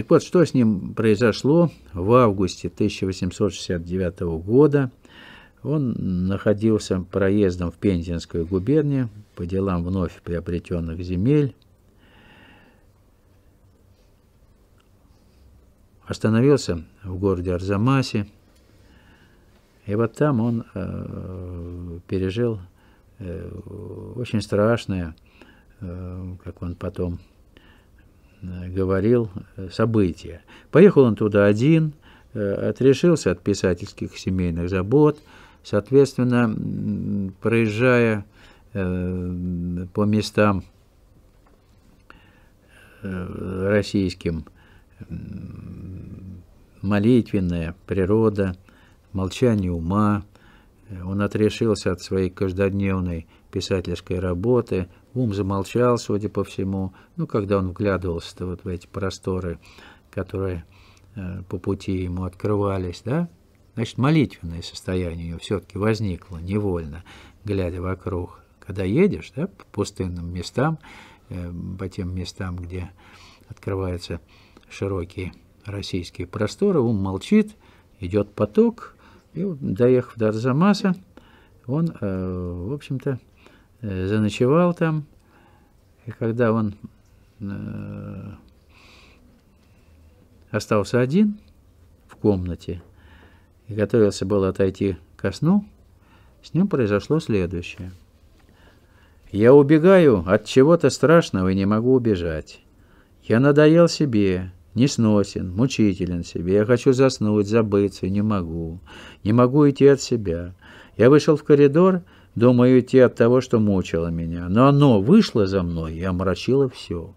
Так вот, что с ним произошло в августе 1869 года? Он находился проездом в Пензенскую губернию по делам вновь приобретенных земель. Остановился в городе Арзамасе. И вот там он э, пережил э, очень страшное, э, как он потом Э, говорил э, события. Поехал он туда один, э, отрешился от писательских семейных забот, соответственно, проезжая по местам российским молитвенная природа, молчание ума. Он отрешился от своей каждодневной писательской работы, Ум замолчал, судя по всему, ну, когда он вглядывался-то вот в эти просторы, которые э, по пути ему открывались, да? Значит, молитвенное состояние у него все-таки возникло невольно, глядя вокруг. Когда едешь, да, по пустынным местам, э, по тем местам, где открываются широкие российские просторы, ум молчит, идет поток, и, доехав до Арзамаса, он, э, в общем-то, Э, заночевал там, и когда он э, остался один в комнате и готовился был отойти ко сну, с ним произошло следующее. Я убегаю от чего-то страшного и не могу убежать. Я надоел себе, несносен, мучителен себе. Я хочу заснуть, забыться, не могу. Не могу идти от себя. Я вышел в коридор Думаю, уйти от того, что мучило меня. Но оно вышло за мной и омрачило все.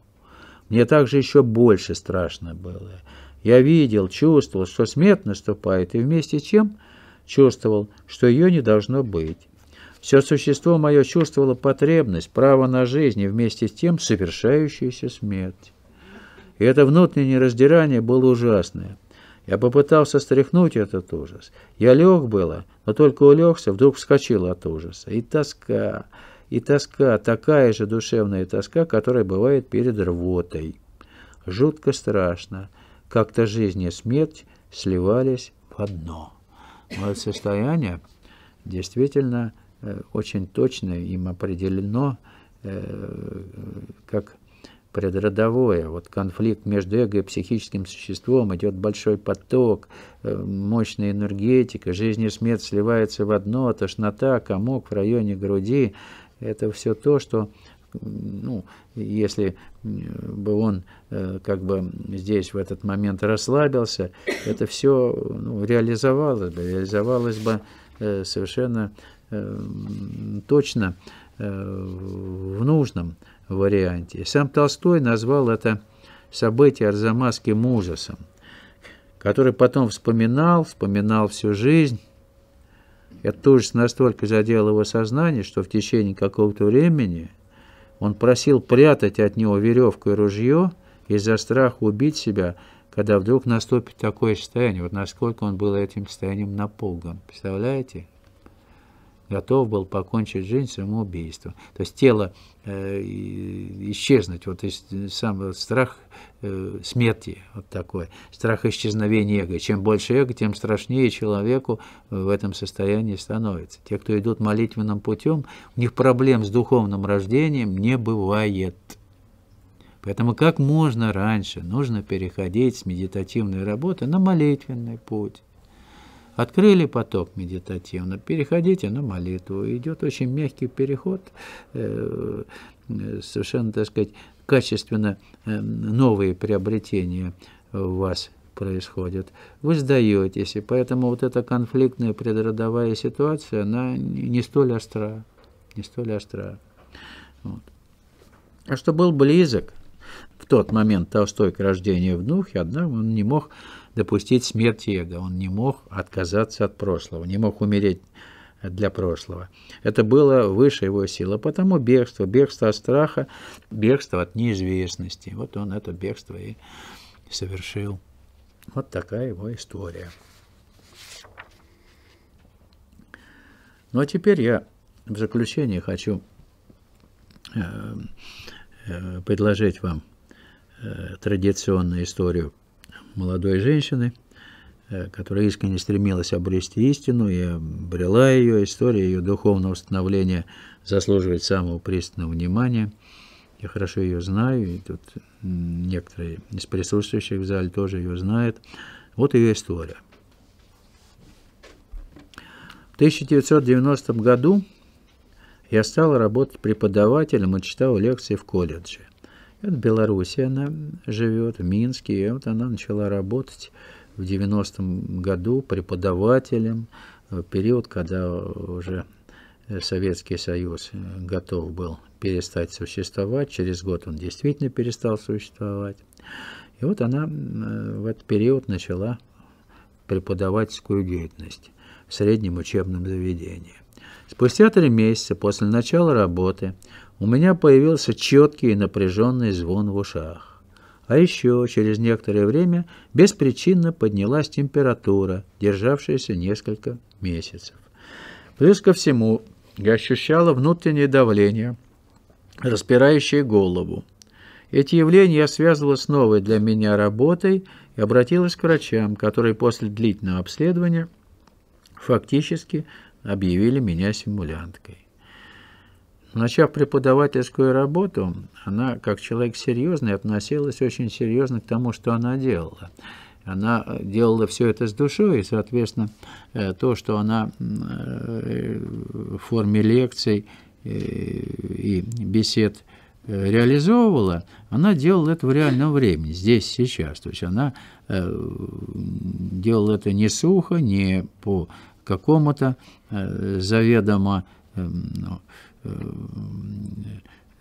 Мне также еще больше страшно было. Я видел, чувствовал, что смерть наступает, и вместе с тем чувствовал, что ее не должно быть. Все существо мое чувствовало потребность, право на жизнь и вместе с тем совершающуюся смерть. И это внутреннее раздирание было ужасное. Я попытался стряхнуть этот ужас. Я лег было, но только улегся, вдруг вскочил от ужаса. И тоска, и тоска, такая же душевная тоска, которая бывает перед рвотой. Жутко страшно. Как-то жизнь и смерть сливались в одно. Но это состояние действительно э, очень точно им определено, э, э, как предродовое. Вот конфликт между эго и психическим существом, идет большой поток, э, мощная энергетика, жизнь и смерть сливаются в одно, тошнота, комок в районе груди. Это все то, что ну, если э, бы он э, как бы здесь в этот момент расслабился, это все ну, реализовалось бы, реализовалось бы совершенно точно в нужном варианте. Сам Толстой назвал это событие арзамасским ужасом, который потом вспоминал, вспоминал всю жизнь. Этот ужас настолько задел его сознание, что в течение какого-то времени он просил прятать от него веревку и ружье из-за страха убить себя, когда вдруг наступит такое состояние. Вот насколько он был этим состоянием напуган. Представляете? готов был покончить жизнь самоубийством. То есть тело э, исчезнуть, вот из, сам страх э, смерти, вот такой, страх исчезновения эго. Чем больше эго, тем страшнее человеку в этом состоянии становится. Те, кто идут молитвенным путем, у них проблем с духовным рождением не бывает. Поэтому как можно раньше нужно переходить с медитативной работы на молитвенный путь. Открыли поток медитативно, переходите на молитву. Идет очень мягкий переход, э, э, совершенно, так сказать, качественно э, новые приобретения у вас происходят, Вы сдаетесь, и поэтому вот эта конфликтная предродовая ситуация, она не столь остра. Не столь остра. Вот. А что был близок в тот момент Толстой к рождению внух, однако он не мог допустить смерти эго. Он не мог отказаться от прошлого, не мог умереть для прошлого. Это было выше его силы, потому бегство, бегство от страха, бегство от неизвестности. Вот он это бегство и совершил. Вот такая его история. Ну а теперь я в заключение хочу э, э, предложить вам э, традиционную историю молодой женщины, э, которая искренне стремилась обрести истину и обрела ее. История ее духовного становления заслуживает самого пристального внимания. Я хорошо ее знаю, и тут некоторые из присутствующих в зале тоже ее знают. Вот ее история. В 1990 году я стал работать преподавателем и читал лекции в колледже. Это Беларуси она живет, в Минске. И вот она начала работать в 90-м году преподавателем, в э, период, когда уже Советский Союз э, готов был перестать существовать. Через год он действительно перестал существовать. И вот она э, в этот период начала преподавательскую деятельность в среднем учебном заведении. Спустя три месяца после начала работы у меня появился четкий и напряженный звон в ушах. А еще через некоторое время беспричинно поднялась температура, державшаяся несколько месяцев. Плюс ко всему, я ощущала внутреннее давление, распирающее голову. Эти явления я связывала с новой для меня работой и обратилась к врачам, которые после длительного обследования фактически объявили меня симулянткой. Начав преподавательскую работу, она, как человек серьезный, относилась очень серьезно к тому, что она делала. Она делала все это с душой, и, соответственно, э, то, что она э, в форме лекций э, и бесед реализовывала, она делала это в реальном времени, здесь, сейчас. То есть она делала это не сухо, не по какому-то заведомо эм, ну, Э,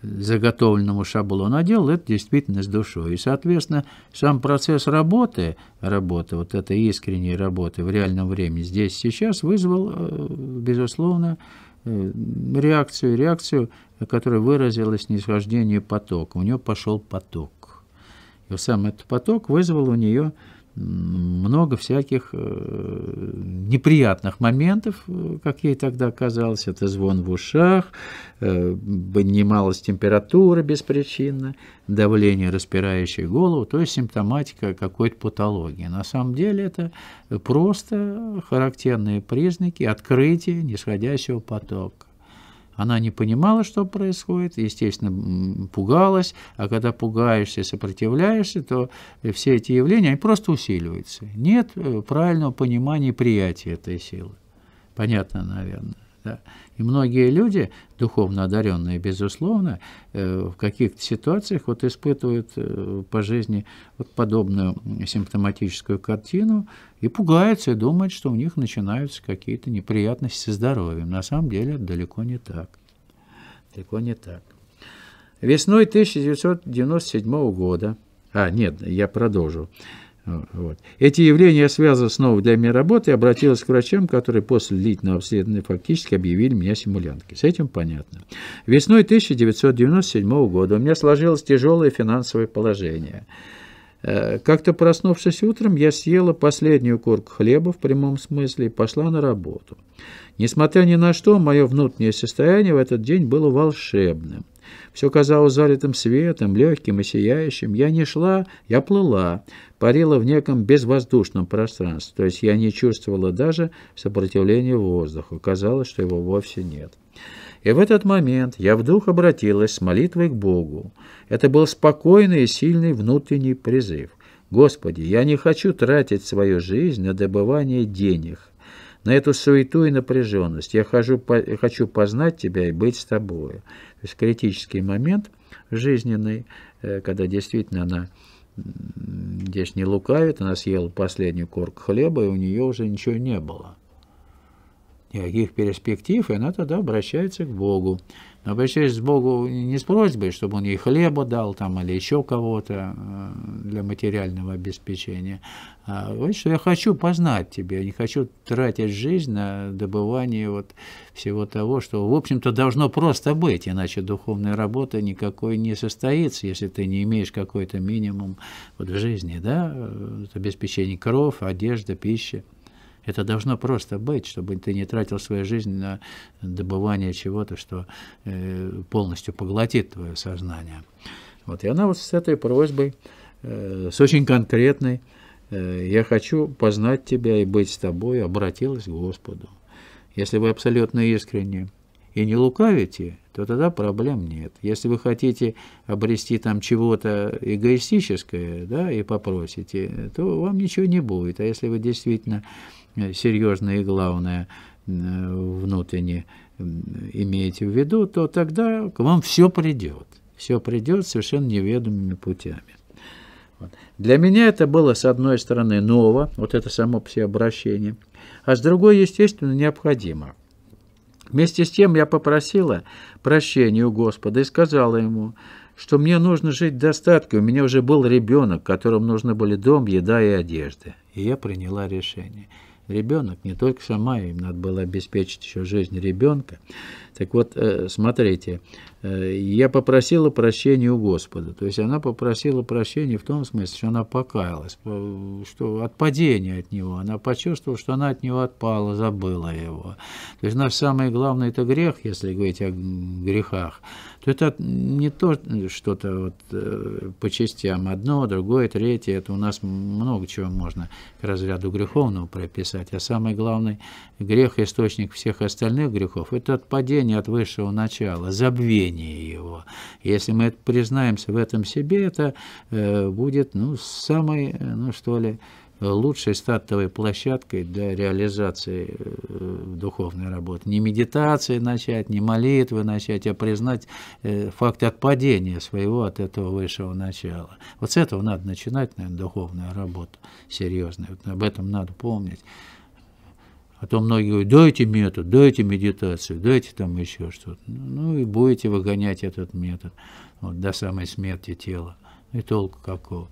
заготовленному шаблону, а делал это действительно с душой. И, соответственно, сам процесс работы, работы, вот этой искренней работы в реальном времени здесь сейчас вызвал, э, безусловно, э, реакцию, реакцию, которая выразилась в нисхождении потока. У нее пошел поток. И сам этот поток вызвал у нее много всяких э, неприятных моментов, э, как ей тогда казалось. Это звон в ушах, э, поднималась температура беспричинно, давление, распирающее голову, то есть симптоматика какой-то патологии. На самом деле это просто характерные признаки открытия нисходящего потока. Она не понимала, что происходит, естественно, пугалась, а когда пугаешься и сопротивляешься, то э, все эти явления, они просто усиливаются. Нет э, правильного понимания и приятия этой силы. Понятно, наверное. Да? И многие люди, духовно одаренные, безусловно, э, в каких-то ситуациях вот испытывают э, по жизни вот подобную симптоматическую картину и пугаются, и думают, что у них начинаются какие-то неприятности со здоровьем. На самом деле далеко не так. Далеко не так. Весной 1997 года, а нет, я продолжу, вот. Эти явления я связывал с для меня работой и обратилась к врачам, которые после длительного обследования фактически объявили меня симулянткой. С этим понятно. Весной 1997 года у меня сложилось тяжелое финансовое положение. Э, как-то проснувшись утром, я съела последнюю корку хлеба в прямом смысле и пошла на работу. Несмотря ни на что, мое внутреннее состояние в этот день было волшебным. Все казалось залитым светом, легким и сияющим. Я не шла, я плыла, парила в неком безвоздушном пространстве, то есть я не чувствовала даже сопротивления воздуху. Казалось, что его вовсе нет. И в этот момент я вдруг обратилась с молитвой к Богу. Это был спокойный и сильный внутренний призыв. «Господи, я не хочу тратить свою жизнь на добывание денег, на эту суету и напряженность. Я хожу, по, хочу познать тебя и быть с тобой. То есть критический момент жизненный, э, когда действительно она здесь не лукавит, она съела последнюю корку хлеба, и у нее уже ничего не было. Никаких перспектив, и она тогда обращается к Богу. Но обращаясь к Богу не с просьбой, чтобы он ей хлеба дал там или еще кого-то э, для материального обеспечения. А, вот что я хочу познать тебя, я не хочу тратить жизнь на добывание вот всего того, что, в общем-то, должно просто быть, иначе духовная работа никакой не состоится, если ты не имеешь какой-то минимум вот в жизни, да, э, обеспечение кров, одежда, пища. Это должно просто быть, чтобы ты не тратил свою жизнь на добывание чего-то, что э, полностью поглотит твое сознание. Вот, и она вот с этой просьбой, э, с очень конкретной, э, «Я хочу познать тебя и быть с тобой», обратилась к Господу. Если вы абсолютно искренне и не лукавите, то тогда проблем нет. Если вы хотите обрести там чего-то эгоистическое, да, и попросите, то вам ничего не будет. А если вы действительно серьезное и главное внутренне имеете в виду, то тогда к вам все придет. Все придет совершенно неведомыми путями. Вот. Для меня это было, с одной стороны, ново, вот это само по обращение, а с другой, естественно, необходимо. Вместе с тем я попросила прощения у Господа и сказала ему, что мне нужно жить в достатке, у меня уже был ребенок, которому нужны были дом, еда и одежда. И я приняла решение – ребенок, не только Шамаю, им надо было обеспечить еще жизнь ребенка. Так вот, э, смотрите, э, я попросила прощения у Господа. То есть она попросила прощения в том смысле, что она покаялась, э, что от падения от него. Она почувствовала, что она от него отпала, забыла его. То есть наш самый главный – это грех, если говорить о грехах то это не то что-то вот э, по частям одно, другое, третье. Это у нас много чего можно к разряду греховного прописать. А самый главный грех, источник всех остальных грехов, это отпадение от высшего начала, забвение его. Если мы признаемся в этом себе, это э, будет, ну, самый, э, ну что ли, Э, лучшей стартовой площадкой для реализации э, духовной работы. Не медитации начать, не молитвы начать, а признать э, факт отпадения своего от этого высшего начала. Вот с этого надо начинать, наверное, духовную работу серьезную. Вот об этом надо помнить. А то многие говорят, дайте метод, дайте медитацию, дайте там еще что-то. Ну и будете выгонять этот метод вот, до самой смерти тела. И толку какого.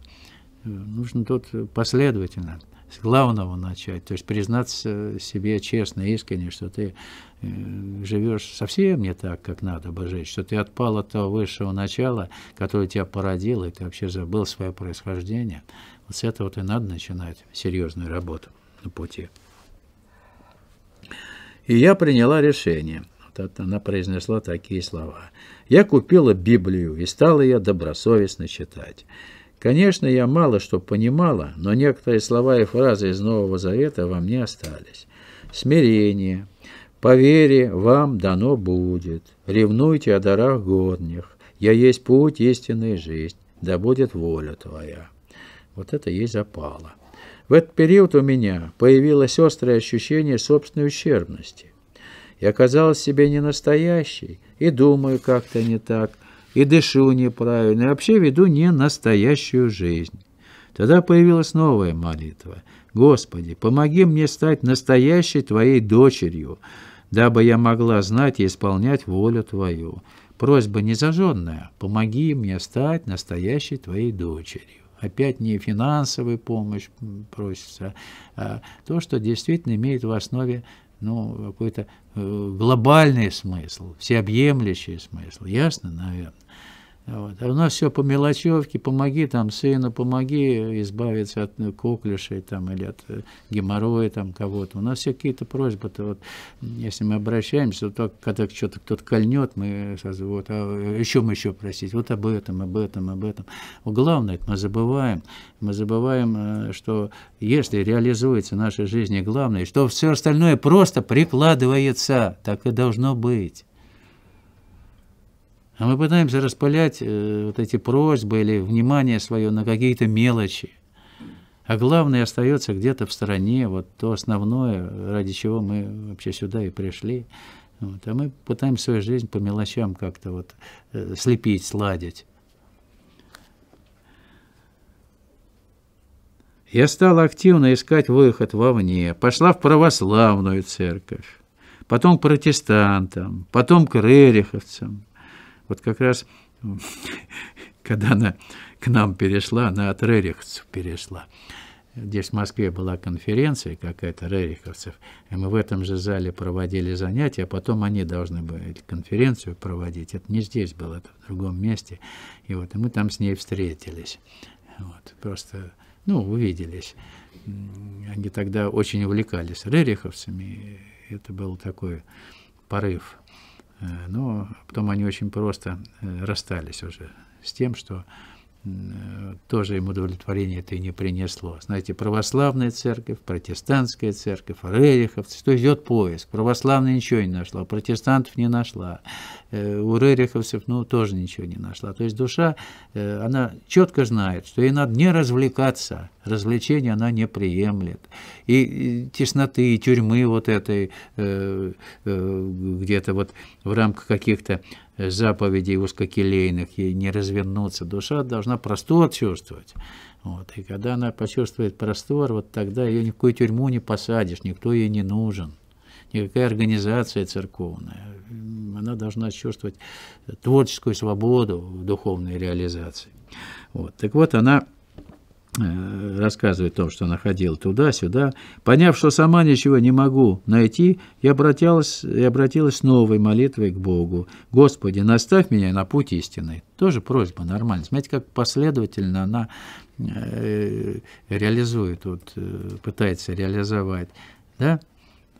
Нужно тут последовательно с главного начать, то есть признаться себе честно, искренне, что ты э, живешь совсем не так, как надо бы жить, что ты отпал от того высшего начала, которое тебя породило, и ты вообще забыл свое происхождение. Вот с этого ты надо начинать серьезную работу на пути. И я приняла решение. Вот она произнесла такие слова. Я купила Библию и стала я добросовестно читать. Конечно, я мало что понимала, но некоторые слова и фразы из Нового Завета во мне остались. Смирение. «По вере вам дано будет. Ревнуйте о дарах горних. Я есть путь, истинная жизнь. Да будет воля твоя». Вот это ей запало. В этот период у меня появилось острое ощущение собственной ущербности. Я казалась себе не настоящей и думаю как-то не так – и дышу неправильно, и вообще веду не настоящую жизнь. Тогда появилась новая молитва. «Господи, помоги мне стать настоящей Твоей дочерью, дабы я могла знать и исполнять волю Твою. Просьба незажженная, помоги мне стать настоящей Твоей дочерью» опять не финансовая помощь просится, а то, что действительно имеет в основе ну, какой-то э, глобальный смысл, всеобъемлющий смысл. Ясно, наверное? Вот. А у нас все по мелочевке, помоги там сыну, помоги избавиться от ну, коклюшей там, или от э, геморроя там кого-то. У нас все какие-то просьбы-то, вот, если мы обращаемся, то так, когда что-то кто-то кольнет, мы сразу, вот, а еще мы еще просить, вот об этом, об этом, об этом. Но главное, мы забываем, мы забываем, э, что если реализуется в нашей жизни главное, что все остальное просто прикладывается, так и должно быть. А мы пытаемся распылять э, вот эти просьбы или внимание свое на какие-то мелочи. А главное остается где-то в стороне, вот то основное, ради чего мы вообще сюда и пришли. Вот. А мы пытаемся свою жизнь по мелочам как-то вот э, слепить, сладить. Я стала активно искать выход вовне, пошла в православную церковь, потом к протестантам, потом к рериховцам. Вот как раз, когда она к нам перешла, она от Рериховцев перешла. Здесь в Москве была конференция какая-то Рериховцев, и мы в этом же зале проводили занятия, а потом они должны были конференцию проводить. Это не здесь было, это в другом месте. И вот и мы там с ней встретились. Вот, просто, ну, увиделись. Они тогда очень увлекались Рериховцами, это был такой порыв Э, но потом они очень просто э, расстались уже с тем, что Э, тоже им удовлетворение это и не принесло. Знаете, православная церковь, протестантская церковь, Рериховцы, что идет поиск. Православная ничего не нашла, протестантов не нашла. Э, у Рериховцев, ну, тоже ничего не нашла. То есть душа, э, она четко знает, что ей надо не развлекаться. Развлечения она не приемлет. И тесноты, и тюрьмы вот этой, где-то вот в рамках каких-то заповедей узкокилейных, и не развернуться. Душа должна простор чувствовать. Вот. И когда она почувствует простор, вот тогда ее ни в какую тюрьму не посадишь, никто ей не нужен. Никакая организация церковная. Она должна чувствовать творческую свободу в духовной реализации. Вот. Так вот, она Э, рассказывает о том, что находил туда-сюда. Поняв, что сама ничего не могу найти, я обратилась, я обратилась с новой молитвой к Богу. «Господи, наставь меня на путь истины». Тоже просьба нормальная. Смотрите, как последовательно она э, реализует, вот, э, пытается реализовать. Да?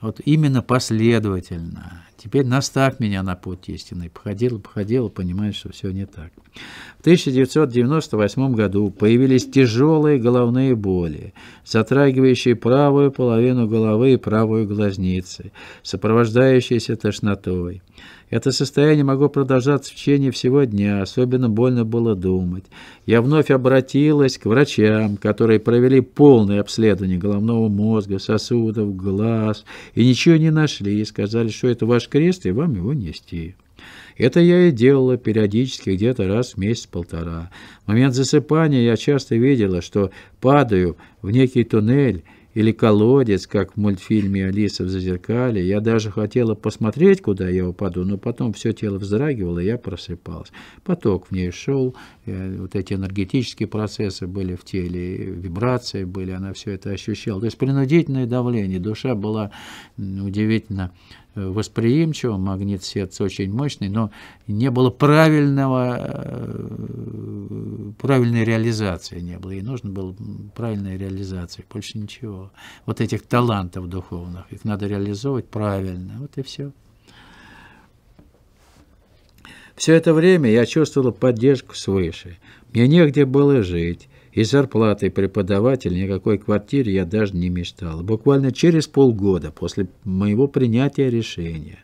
Вот именно последовательно. Теперь наставь меня на путь истины. Походила, походила, понимаешь, что все не так. В 1998 году появились тяжелые головные боли, затрагивающие правую половину головы и правую глазницы, сопровождающиеся тошнотой. Это состояние могло продолжаться в течение всего дня, особенно больно было думать. Я вновь обратилась к врачам, которые провели полное обследование головного мозга, сосудов, глаз и ничего не нашли, и сказали, что это ваш крест, и вам его нести. Это я и делала периодически, где-то раз в месяц-полтора. В момент засыпания я часто видела, что падаю в некий туннель, или колодец, как в мультфильме «Алиса в зазеркале». Я даже хотела посмотреть, куда я упаду, но потом все тело вздрагивало, и я просыпалась. Поток в ней шел, э, вот эти энергетические процессы были в теле, вибрации были, она все это ощущала. То есть принудительное давление, душа была удивительно Э, восприимчивым, магнит сердца очень мощный, но не было правильного, э, правильной реализации не было, и нужно было правильной реализации больше ничего. Вот этих талантов духовных, их надо реализовывать правильно, вот и все. Все это время я чувствовала поддержку свыше. Мне негде было жить и зарплатой преподавателя никакой квартиры я даже не мечтал. Буквально через полгода после моего принятия решения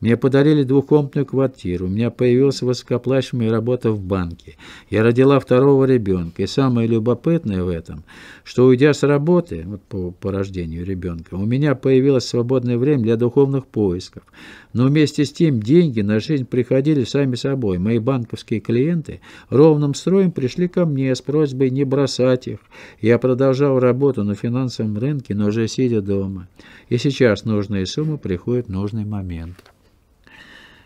мне подарили двухкомнатную квартиру, у меня появилась высокоплачиваемая работа в банке, я родила второго ребенка, и самое любопытное в этом, что уйдя с работы вот по, по рождению ребенка, у меня появилось свободное время для духовных поисков, но вместе с тем деньги на жизнь приходили сами собой. Мои банковские клиенты ровным строем пришли ко мне с просьбой не бросать их. Я продолжал работу на финансовом рынке, но уже сидя дома. И сейчас нужные суммы приходят в нужный момент.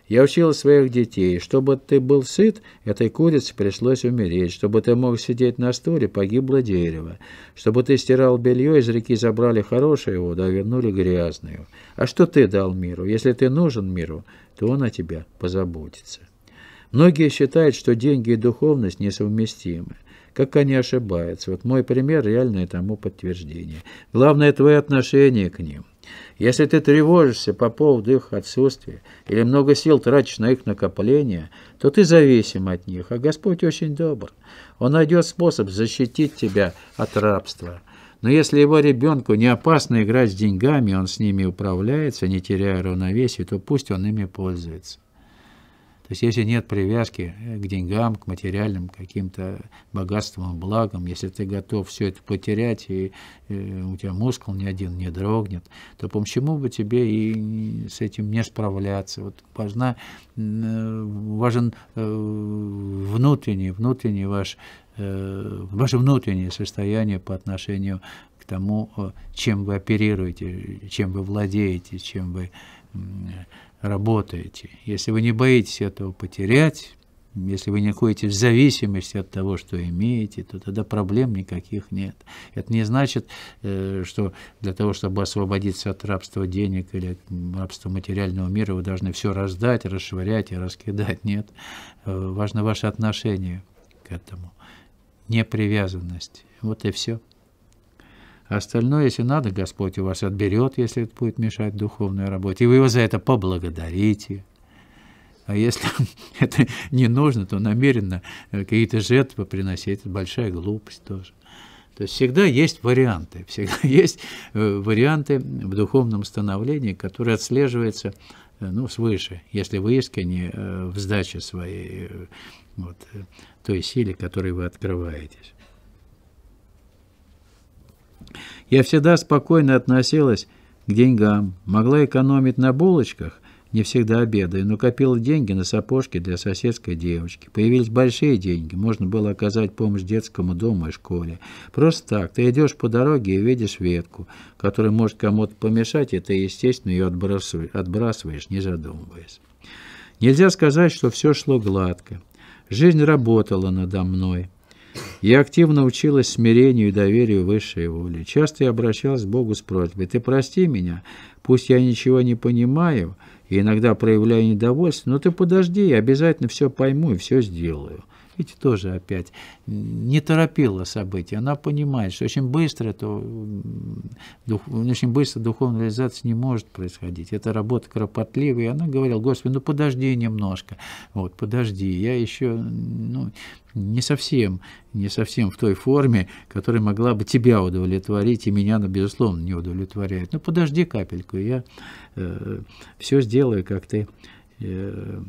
Я учил своих детей, чтобы ты был сыт, этой курице пришлось умереть, чтобы ты мог сидеть на стуле, погибло дерево, чтобы ты стирал белье, из реки забрали хорошую воду, а вернули грязную. А что ты дал миру? Если ты нужен миру, то он о тебя позаботится. Многие считают, что деньги и духовность несовместимы. Как они ошибаются? Вот мой пример – реальное тому подтверждение. Главное – твои отношение к ним. Если ты тревожишься по поводу их отсутствия или много сил тратишь на их накопление, то ты зависим от них, а Господь очень добр. Он найдет способ защитить тебя от рабства. Но если его ребенку не опасно играть с деньгами, он с ними управляется, не теряя равновесия, то пусть он ими пользуется. То есть если нет привязки э, к деньгам, к материальным каким-то богатствам, благам, если ты готов все это потерять, и, и э, у тебя мускул ни один не дрогнет, то почему бы тебе и с этим не справляться? Вот важна, э, важен внутренний, внутренний ваш ваше внутреннее состояние по отношению к тому, чем вы оперируете, чем вы владеете, чем вы работаете, если вы не боитесь этого потерять, если вы не находитесь в зависимости от того, что имеете, то тогда проблем никаких нет. Это не значит, э, что для того, чтобы освободиться от рабства денег или от рабства материального мира, вы должны все раздать, расшвырять и раскидать. Нет. Э, важно ваше отношение к этому. Непривязанность. Вот и все. Остальное, если надо, Господь у вас отберет, если это будет мешать духовной работе, и вы его за это поблагодарите. А если это не нужно, то намеренно э, какие-то жертвы приносить, это большая глупость тоже. То есть всегда есть варианты, всегда есть э, варианты в духовном становлении, которые отслеживаются э, ну, свыше, если вы искренне в сдаче своей, вот, той силе, которой вы открываетесь. Я всегда спокойно относилась к деньгам, могла экономить на булочках, не всегда обедая, но копила деньги на сапожки для соседской девочки. Появились большие деньги, можно было оказать помощь детскому дому и школе. Просто так, ты идешь по дороге и видишь ветку, которая может кому-то помешать, и ты, естественно, ее отбрасываешь, отбрасываешь не задумываясь. Нельзя сказать, что все шло гладко. Жизнь работала надо мной. Я активно училась смирению и доверию высшей воле. Часто я обращалась к Богу с просьбой «Ты прости меня, пусть я ничего не понимаю и иногда проявляю недовольство, но ты подожди, я обязательно все пойму и все сделаю». Видите, тоже опять не торопила события. Она понимает, что очень быстро, это, дух, очень быстро духовная реализация не может происходить. Это работа кропотливая. И она говорила, Господи, ну подожди немножко, вот, подожди, я еще ну, не совсем, не совсем в той форме, которая могла бы тебя удовлетворить, и меня она, ну, безусловно, не удовлетворяет. Ну подожди капельку, я э, все сделаю, как ты... Э,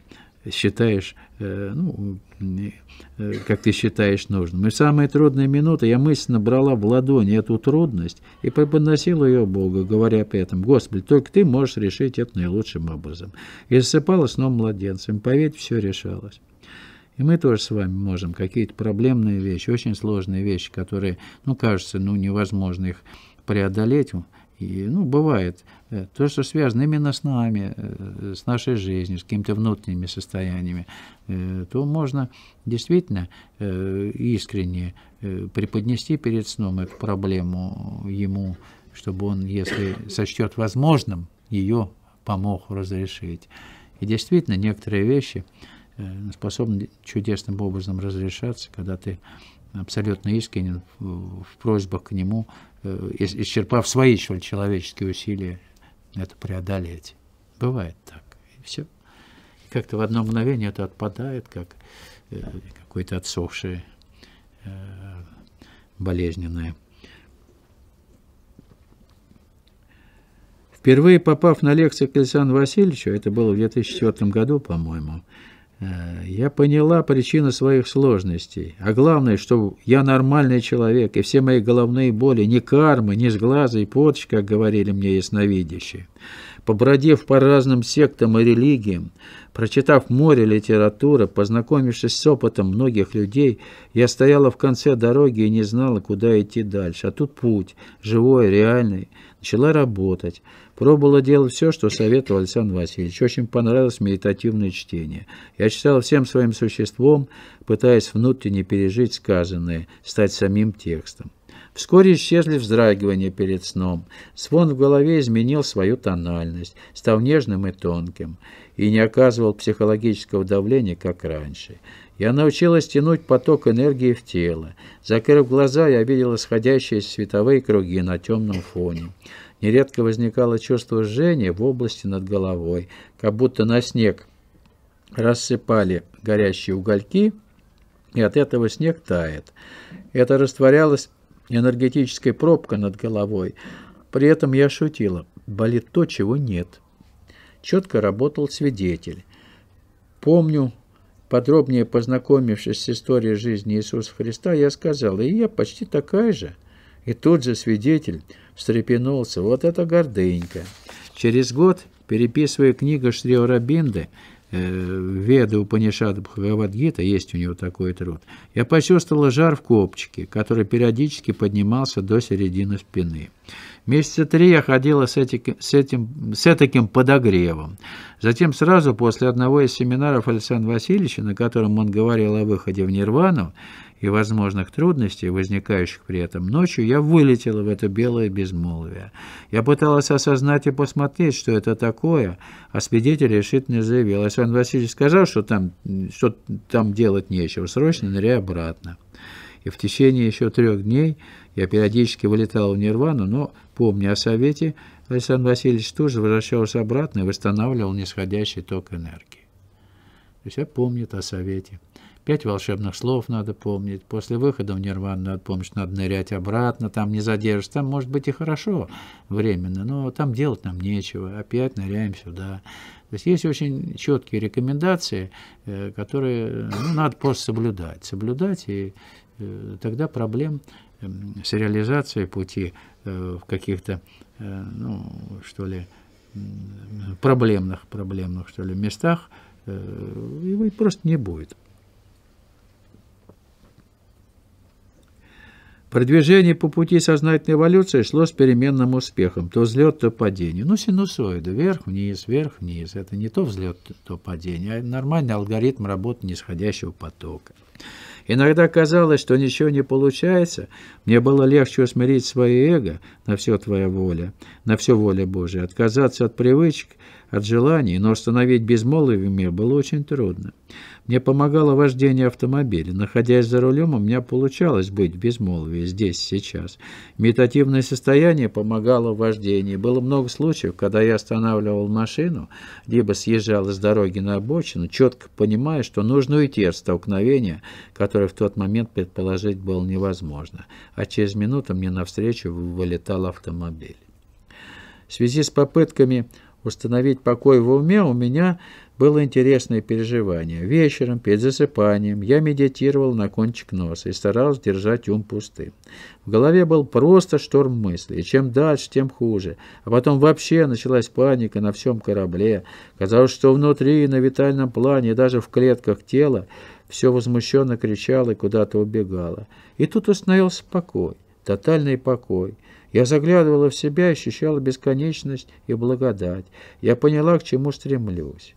считаешь, э, ну, э, как ты считаешь нужным. И самые трудные минуты я мысленно брала в ладони эту трудность и преподносила ее Богу, говоря при этом, «Господи, только ты можешь решить это наилучшим образом». И засыпала сном младенцем, поверь, все решалось. И мы тоже с вами можем какие-то проблемные вещи, очень сложные вещи, которые, ну, кажется, ну, невозможно их преодолеть, и, ну, бывает. Э, то, что связано именно с нами, э, с нашей жизнью, с какими-то внутренними состояниями, э, то можно действительно искренне преподнести перед сном эту проблему ему, чтобы он, если сочтет возможным, ее помог разрешить. И действительно, некоторые вещи способны чудесным образом разрешаться, когда ты абсолютно искренен в просьбах к нему Э, исчерпав свои человеческие усилия, это преодолеть. Бывает так. И все. И как-то в одно мгновение это отпадает, как э, какое-то отсохшее, э, болезненное. Впервые попав на лекции к Александру Васильевичу, это было в 2004 году, по-моему, Э, я поняла причину своих сложностей. А главное, что я нормальный человек, и все мои головные боли не кармы, не с глаза и порчи, как говорили мне ясновидящие. Побродив по разным сектам и религиям, прочитав море литературы, познакомившись с опытом многих людей, я стояла в конце дороги и не знала, куда идти дальше. А тут путь, живой, реальный, начала работать. Пробовала делать все, что советовал Александр Васильевич. Очень понравилось медитативное чтение. Я читал всем своим существом, пытаясь внутренне пережить сказанное, стать самим текстом. Вскоре исчезли вздрагивания перед сном. Звон в голове изменил свою тональность, стал нежным и тонким, и не оказывал психологического давления, как раньше. Я научилась тянуть поток энергии в тело. Закрыв глаза, я видел исходящие световые круги на темном фоне. Нередко возникало чувство жжения в области над головой, как будто на снег рассыпали горящие угольки, и от этого снег тает. Это растворялась энергетическая пробка над головой. При этом я шутила. Болит то, чего нет. Четко работал свидетель. Помню, подробнее познакомившись с историей жизни Иисуса Христа, я сказала, и я почти такая же. И тот же свидетель встрепенулся. Вот это гордынька. Через год, переписывая книгу Шри Шриорабинды, э, Веда Упанишада Бхагавадгита, есть у него такой труд, я почувствовал жар в копчике, который периодически поднимался до середины спины. Месяца три я ходила с, этим, с, этим, с таким подогревом. Затем сразу после одного из семинаров Александра Васильевича, на котором он говорил о выходе в нирвану, и возможных трудностей, возникающих при этом ночью, я вылетела в это белое безмолвие. Я пыталась осознать и посмотреть, что это такое, а свидетель решительно заявил. Александр Васильевич сказал, что там, что там делать нечего, срочно ныряй обратно. И в течение еще трех дней я периодически вылетал в Нирвану, но, помня о совете, Александр Васильевич тоже возвращался обратно и восстанавливал нисходящий ток энергии. То есть я помню о совете. Пять волшебных слов надо помнить. После выхода в нирванную помощь надо нырять обратно. Там не задержишь. Там, может быть, и хорошо временно, но там делать нам нечего. Опять ныряем сюда. То есть есть очень четкие рекомендации, э, которые ну, надо просто соблюдать. Соблюдать, и э, тогда проблем эм, с реализацией пути э, в каких-то, ну, что ли, проблемных, проблемных, что ли, местах, его просто не будет. Продвижение по пути сознательной эволюции шло с переменным успехом. То взлет, то падение. Ну, синусоида. Вверх-вниз, вверх-вниз. Это не то взлет, то падение, а нормальный алгоритм работы нисходящего потока. Иногда казалось, что ничего не получается. Мне было легче усмирить свое эго на все твоя воля, на всю воля Божия, отказаться от привычек – от желаний, но остановить безмолвие было очень трудно. Мне помогало вождение автомобиля. Находясь за рулем, у меня получалось быть в безмолвии здесь, сейчас. Метативное состояние помогало вождению, Было много случаев, когда я останавливал машину, либо съезжал с дороги на обочину, четко понимая, что нужно уйти от столкновения, которое в тот момент предположить было невозможно. А через минуту мне навстречу вылетал автомобиль. В связи с попытками Установить покой в уме у меня было интересное переживание. Вечером, перед засыпанием, я медитировал на кончик носа и старался держать ум пустым. В голове был просто шторм мыслей, и чем дальше, тем хуже. А потом вообще началась паника на всем корабле. Казалось, что внутри, на витальном плане, даже в клетках тела, все возмущенно кричало и куда-то убегало. И тут установился покой, тотальный покой. Я заглядывала в себя, ощущала бесконечность и благодать. Я поняла, к чему стремлюсь.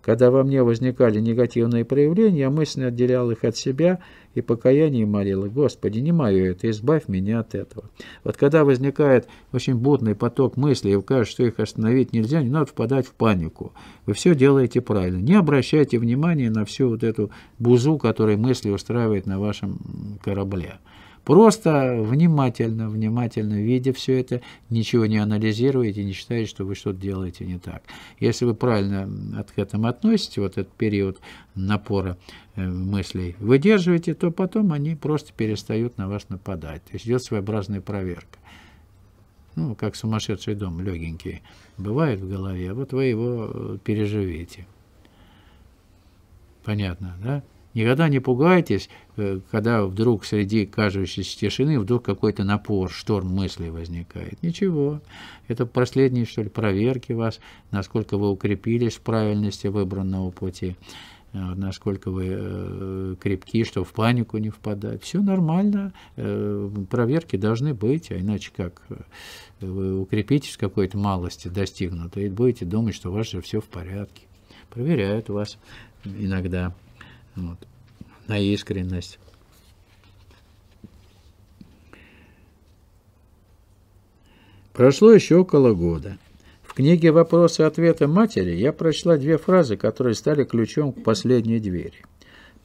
Когда во мне возникали негативные проявления, я мысленно отделял их от себя и покаяние молила, «Господи, не мое это, избавь меня от этого». Вот когда возникает очень бурный поток мыслей, и кажется, что их остановить нельзя, не надо впадать в панику. Вы все делаете правильно. Не обращайте внимания на всю вот эту бузу, которую мысли устраивает на вашем корабле. Просто внимательно, внимательно видя все это, ничего не анализируете, не считаете, что вы что-то делаете не так. Если вы правильно к этому относитесь, вот этот период напора э, мыслей выдерживаете, то потом они просто перестают на вас нападать. То есть идет своеобразная проверка. Ну, как сумасшедший дом, легенький, бывает в голове, а вот вы его э, переживете. Понятно, да? Никогда не пугайтесь, э, когда вдруг среди кажущейся тишины вдруг какой-то напор, шторм мыслей возникает. Ничего, это последние, что ли, проверки вас, насколько вы укрепились в правильности выбранного пути, э, насколько вы э, крепки, что в панику не впадать. Все нормально, проверки должны быть, а иначе как? Вы укрепитесь в какой-то малости достигнутой и будете думать, что у вас же все в порядке. Проверяют вас иногда. Вот. На искренность. Прошло еще около года. В книге «Вопросы и ответы матери» я прочла две фразы, которые стали ключом к последней двери.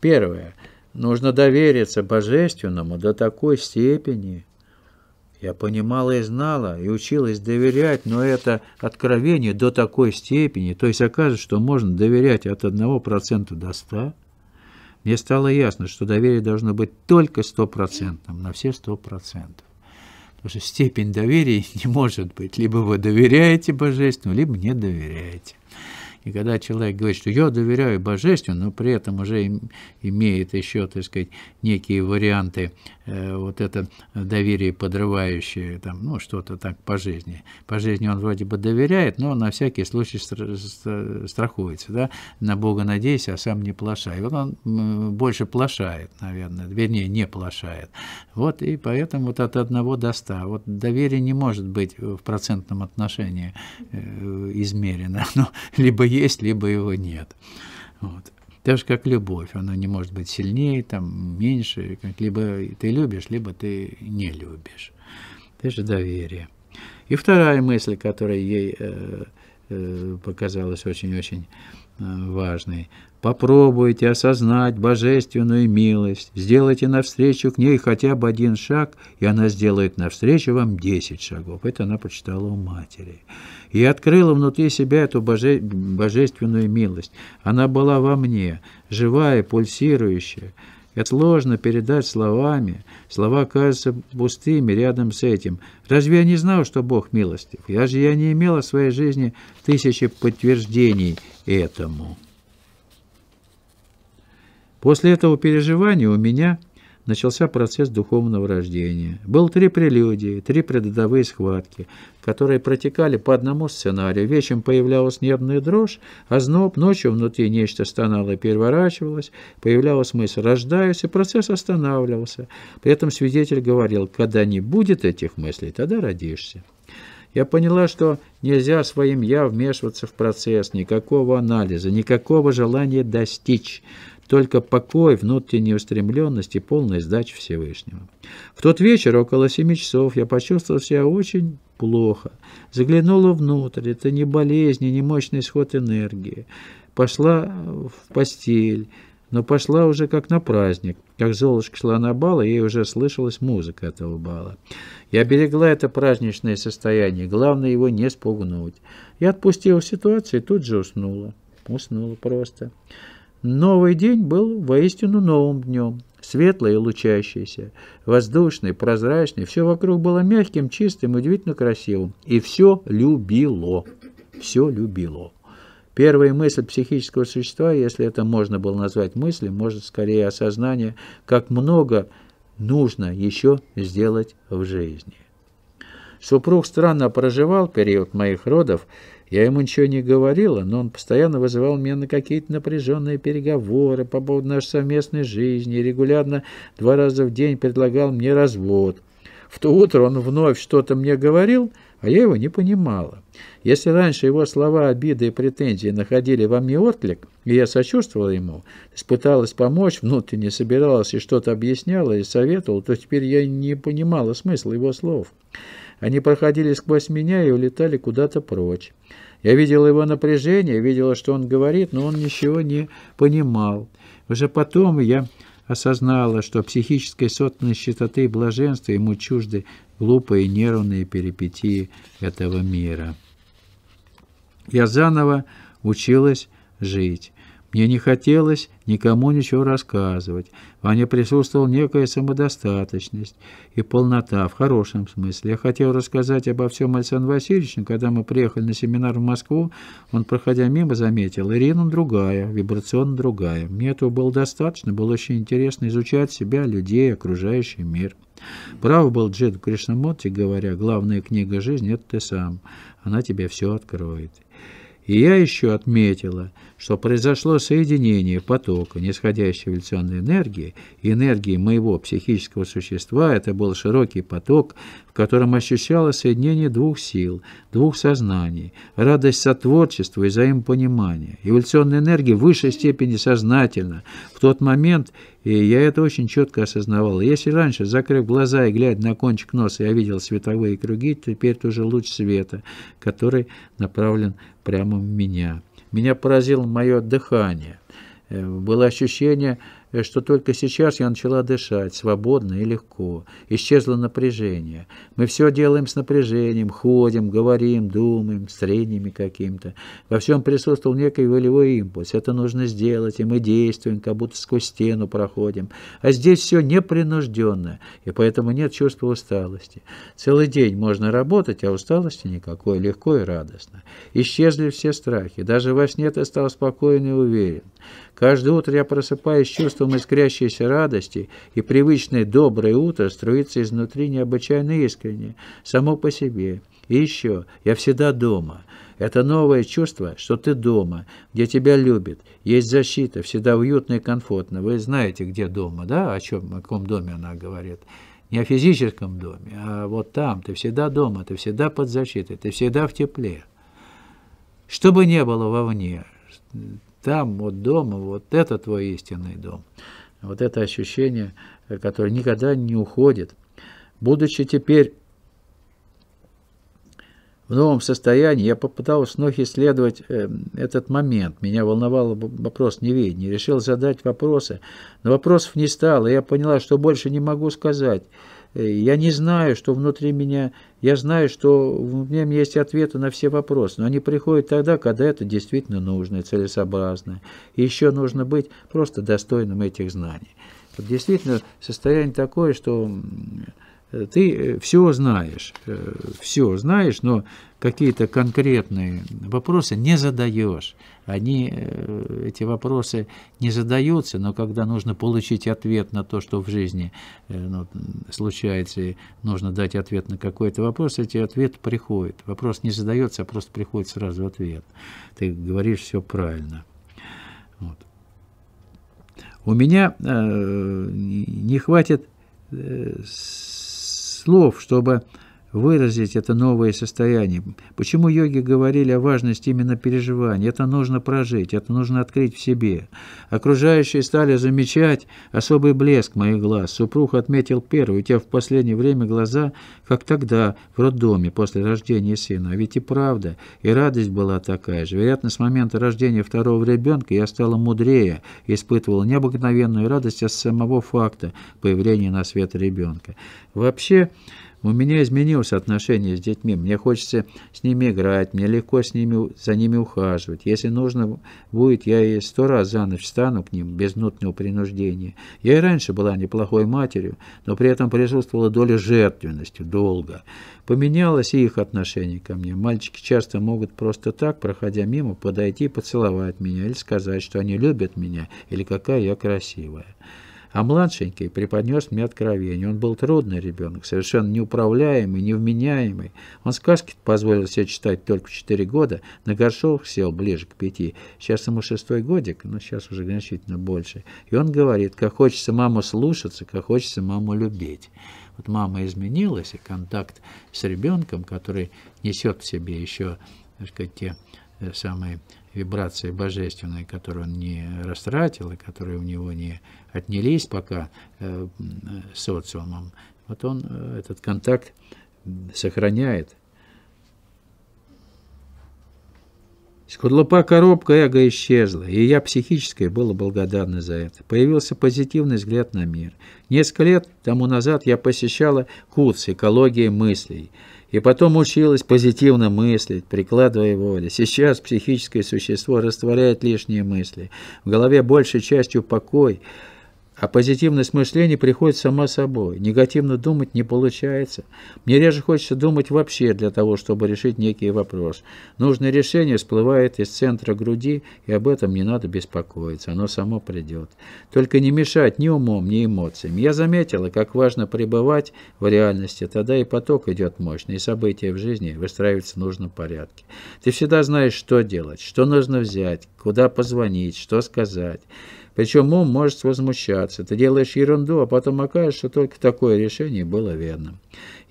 Первое. Нужно довериться Божественному до такой степени. Я понимала и знала, и училась доверять, но это откровение до такой степени, то есть оказывается, что можно доверять от 1% до 100%. Мне стало ясно, что доверие должно быть только стопроцентным, на все сто процентов. Потому что степень доверия не может быть. Либо вы доверяете Божественному, либо не доверяете. И когда человек говорит, что я доверяю божественному, но при этом уже имеет еще, так сказать, некие варианты э, вот это доверие подрывающее, там, ну, что-то так по жизни. По жизни он вроде бы доверяет, но на всякий случай страхуется, да, на Бога надейся, а сам не плашай. Вот он больше плашает, наверное, вернее, не плашает. Вот, и поэтому вот от одного до ста. Вот доверие не может быть в процентном отношении э, измерено, ну, либо есть, либо его нет. Вот. Так же, как любовь, она не может быть сильнее, там, меньше. Либо ты любишь, либо ты не любишь. Это же доверие. И вторая мысль, которая ей э, э, показалась очень-очень э, важной, Попробуйте осознать божественную милость, сделайте навстречу к ней хотя бы один шаг, и она сделает навстречу вам десять шагов. Это она прочитала у матери. И открыла внутри себя эту боже... божественную милость. Она была во мне, живая, пульсирующая. Это сложно передать словами. Слова кажутся пустыми рядом с этим. Разве я не знал, что Бог милостив? Я же я не имела в своей жизни тысячи подтверждений этому». После этого переживания у меня начался процесс духовного рождения. Был три прелюдии, три предодовые схватки, которые протекали по одному сценарию. Вечером появлялась нервная дрожь, а зноб ночью внутри нечто стонало и переворачивалось, появлялась мысль «рождаюсь», и процесс останавливался. При этом свидетель говорил «когда не будет этих мыслей, тогда родишься». Я поняла, что нельзя своим «я» вмешиваться в процесс, никакого анализа, никакого желания достичь только покой, внутренняя устремленность и полная сдача Всевышнего. В тот вечер, около семи часов, я почувствовал себя очень плохо. Заглянула внутрь, это не болезнь, не мощный исход энергии. Пошла в постель, но пошла уже как на праздник. Как Золушка шла на бал, и ей уже слышалась музыка этого бала. Я берегла это праздничное состояние, главное его не спугнуть. Я отпустила ситуацию и тут же уснула. Уснула просто. Новый день был воистину новым днем, светлый и лучащийся, воздушный, прозрачный. Все вокруг было мягким, чистым, удивительно красивым. И все любило. Все любило. Первая мысль психического существа, если это можно было назвать мыслью, может скорее осознание, как много нужно еще сделать в жизни. Супруг странно проживал период моих родов, я ему ничего не говорила, но он постоянно вызывал меня на какие-то напряженные переговоры по поводу нашей совместной жизни и регулярно два раза в день предлагал мне развод. В то утро он вновь что-то мне говорил, а я его не понимала. Если раньше его слова, обиды и претензии находили во мне отклик, и я сочувствовала ему, пыталась помочь, внутренне собиралась и что-то объясняла и советовала, то теперь я не понимала смысла его слов. Они проходили сквозь меня и улетали куда-то прочь. Я видела его напряжение, видела, что он говорит, но он ничего не понимал. Уже потом я осознала, что психической сотности чистоты и блаженства ему чужды глупые нервные перипетии этого мира. Я заново училась жить. Мне не хотелось никому ничего рассказывать. Во мне присутствовала некая самодостаточность и полнота в хорошем смысле. Я хотел рассказать обо всем Александру Васильевичу. Когда мы приехали на семинар в Москву, он, проходя мимо, заметил, Ирина другая, вибрационно другая. Мне этого было достаточно, было очень интересно изучать себя, людей, окружающий мир. Прав был Джид Кришнамурти, говоря, главная книга жизни – это ты сам. Она тебе все откроет. И я еще отметила, что произошло соединение потока нисходящей эволюционной энергии и энергии моего психического существа. Это был широкий поток, в котором ощущалось соединение двух сил, двух сознаний, радость сотворчества и взаимопонимания. Эволюционная энергия в высшей степени сознательна. В тот момент и я это очень четко осознавал. Если раньше, закрыв глаза и глядя на кончик носа, я видел световые круги, теперь тоже луч света, который направлен прямо в меня. Меня поразило мое дыхание. Э, было ощущение, Э, что только сейчас я начала дышать свободно и легко. Исчезло напряжение. Мы все делаем с напряжением, ходим, говорим, думаем, средними каким-то. Во всем присутствовал некий волевой импульс. Это нужно сделать, и мы действуем, как будто сквозь стену проходим. А здесь все непринужденно, и поэтому нет чувства усталости. Целый день можно работать, а усталости никакой, легко и радостно. Исчезли все страхи. Даже во сне ты стал спокойный и уверен. Каждое утро я просыпаюсь чувством, чувством искрящейся радости и привычное доброе утро струится изнутри необычайно искренне, само по себе. И еще, я всегда дома. Это новое чувство, что ты дома, где тебя любят, есть защита, всегда уютно и комфортно. Вы знаете, где дома, да, о чем, о каком доме она говорит. Не о физическом доме, а вот там, ты всегда дома, ты всегда под защитой, ты всегда в тепле. Что бы ни было вовне, там, вот дома, вот это твой истинный дом. Вот это ощущение, э, которое никогда не уходит. Будучи теперь в новом состоянии, я попытался вновь исследовать э, этот момент. Меня волновал вопрос неведения. Решил задать вопросы, но вопросов не стало. Я поняла, что больше не могу сказать. Э, я не знаю, что внутри меня, я знаю, что у меня есть ответы на все вопросы, но они приходят тогда, когда это действительно нужно и целесообразно. И еще нужно быть просто достойным этих знаний. Вот действительно, состояние такое, что Э, ты э, все знаешь, э, все знаешь, но какие-то конкретные вопросы не задаешь. Они, эти вопросы не задаются, но когда нужно получить ответ на то, что в жизни ну, случается, и нужно дать ответ на какой-то вопрос, эти ответ приходят. Вопрос не задается, а просто приходит сразу ответ. Ты говоришь все правильно. Вот. У меня э, не хватит э, слов, чтобы выразить это новое состояние. Почему йоги говорили о важности именно переживаний? Это нужно прожить, это нужно открыть в себе. Окружающие стали замечать особый блеск моих глаз. Супруг отметил первый, у тебя в последнее время глаза, как тогда, в роддоме, после рождения сына. А ведь и правда, и радость была такая же. Вероятно, с момента рождения второго ребенка я стала мудрее, испытывала необыкновенную радость от самого факта появления на свет ребенка. Вообще, у меня изменилось отношение с детьми. Мне хочется с ними играть, мне легко с ними, за ними ухаживать. Если нужно будет, я и сто раз за ночь стану к ним без внутреннего принуждения. Я и раньше была неплохой матерью, но при этом присутствовала доля жертвенности, долго. Поменялось и их отношение ко мне. Мальчики часто могут просто так, проходя мимо, подойти и поцеловать меня или сказать, что они любят меня или какая я красивая а младшенький преподнес мне откровение. Он был трудный ребенок, совершенно неуправляемый, невменяемый. Он сказки позволил себе читать только в 4 года, на горшок сел ближе к пяти. Сейчас ему шестой годик, но сейчас уже значительно больше. И он говорит, как хочется маму слушаться, как хочется маму любить. Вот мама изменилась, и контакт с ребенком, который несет в себе еще, так сказать, те э, самые вибрации божественные, которые он не растратил и которые у него не отнялись пока э, э социумом, вот он э, этот контакт сохраняет. Из коробка эго исчезла, и я психически была благодарна за это. Появился позитивный взгляд на мир. Несколько лет тому назад я посещала курс «Экология мыслей», и потом училась позитивно мыслить, прикладывая волю. Сейчас психическое существо растворяет лишние мысли. В голове большей частью покой – а позитивность мышления приходит сама собой. Негативно думать не получается. Мне реже хочется думать вообще для того, чтобы решить некий вопрос. Нужное решение всплывает из центра груди, и об этом не надо беспокоиться. Оно само придет. Только не мешать ни умом, ни эмоциями. Я заметила, как важно пребывать в реальности. Тогда и поток идет мощный, и события в жизни выстраиваются в нужном порядке. Ты всегда знаешь, что делать, что нужно взять, куда позвонить, что сказать. Причем ум может возмущаться. Ты делаешь ерунду, а потом окажется, что только такое решение было верным.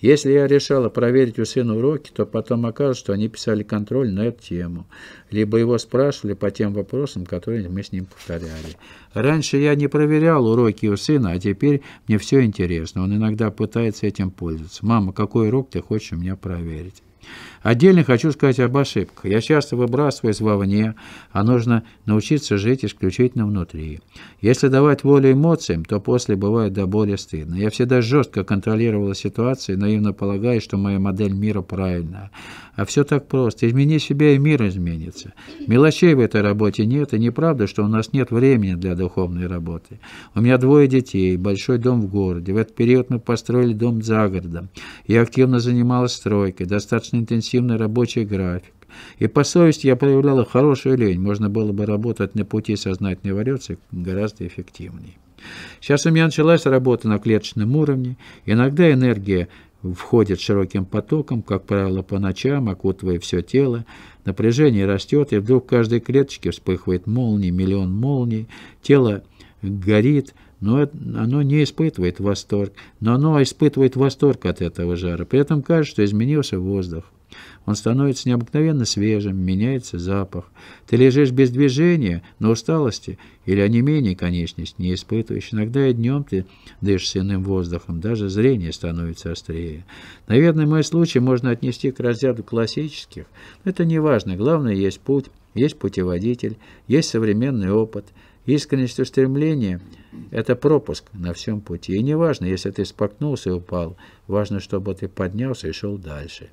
Если я решала проверить у сына уроки, то потом окажется, что они писали контроль на эту тему, либо его спрашивали по тем вопросам, которые мы с ним повторяли. Раньше я не проверял уроки у сына, а теперь мне все интересно. Он иногда пытается этим пользоваться. «Мама, какой урок ты хочешь у меня проверить?» Отдельно хочу сказать об ошибках. Я часто выбрасываюсь вовне, а нужно научиться жить исключительно внутри. Если давать волю эмоциям, то после бывает до боли стыдно. Я всегда жестко контролировала ситуацию, наивно полагая, что моя модель мира правильная. А все так просто. Измени себя, и мир изменится. Мелочей в этой работе нет, и неправда, что у нас нет времени для духовной работы. У меня двое детей, большой дом в городе. В этот период мы построили дом за городом. Я активно занималась стройкой, достаточно интенсивный рабочий график. И по совести я проявляла хорошую лень. Можно было бы работать на пути сознательной эволюции гораздо эффективнее. Сейчас у меня началась работа на клеточном уровне. Иногда энергия – входит широким потоком, как правило, по ночам, окутывая все тело. Напряжение растет, и вдруг в каждой клеточке вспыхивает молнии, миллион молний. Тело горит, но оно не испытывает восторг, но оно испытывает восторг от этого жара. При этом кажется, что изменился воздух. Он становится необыкновенно свежим, меняется запах. Ты лежишь без движения, но усталости или онемении конечность не испытываешь. Иногда и днем ты дышишь иным воздухом, даже зрение становится острее. Наверное, мой случай можно отнести к разряду классических. Это не важно, главное есть путь, есть путеводитель, есть современный опыт. Искренность устремления – это пропуск на всем пути. И не важно, если ты споткнулся и упал, важно, чтобы ты поднялся и шел дальше.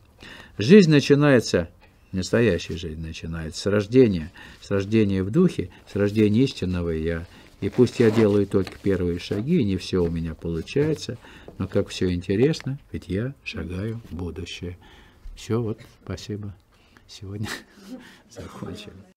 Жизнь начинается, настоящая жизнь начинается с рождения, с рождения в духе, с рождения истинного я. И пусть я делаю только первые шаги, не все у меня получается, но как все интересно, ведь я шагаю в будущее. Все, вот, спасибо. Сегодня закончили.